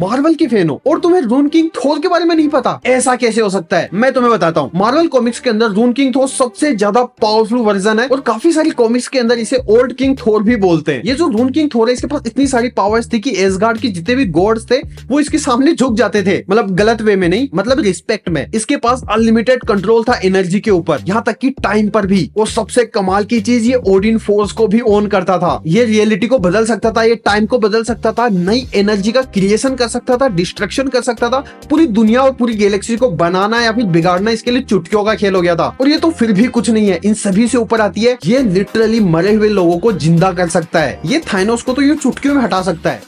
Marvel के fan हो और तुम्हें रून किंग थोर के बारे में नहीं पता ऐसा कैसे हो सकता है मैं तुम्हें बताता हूँ मार्वल कॉमिक्स के अंदर रून किंग थोर सबसे ज्यादा पावरफुल वर्जन है और काफी सारी कॉमिक्स के अंदर इसे ओल्ड किंग थोर भी बोलते हैं ये जो रून किंग थोर है इसके पास इतनी सारी पावर्स थी की एसगार्ड के जितने भी गॉड्स थे वो इसके सामने झुक जाते थे मतलब गलत वे में नहीं मतलब रिस्पेक्ट में इसके पास अनलिमिटेड कंट्रोल था एनर्जी के ऊपर यहाँ तक की टाइम पर भी और सबसे कमाल की चीज ये ओडिन फोर्स को भी ऑन करता था ये रियलिटी को बदल सकता था ये टाइम को बदल सकता था नई एनर्जी का क्रिएशन कर सकता था डिस्ट्रक्शन कर सकता था पूरी दुनिया और पूरी गैलेक्सी को बनाना या फिर बिगाड़ना इसके लिए चुटकियों का खेल हो गया था और ये तो फिर भी कुछ नहीं है इन सभी से ऊपर आती है ये लिटरली मरे हुए लोगों को जिंदा कर सकता है ये थाइनोस को तो ये चुटकियों में हटा सकता है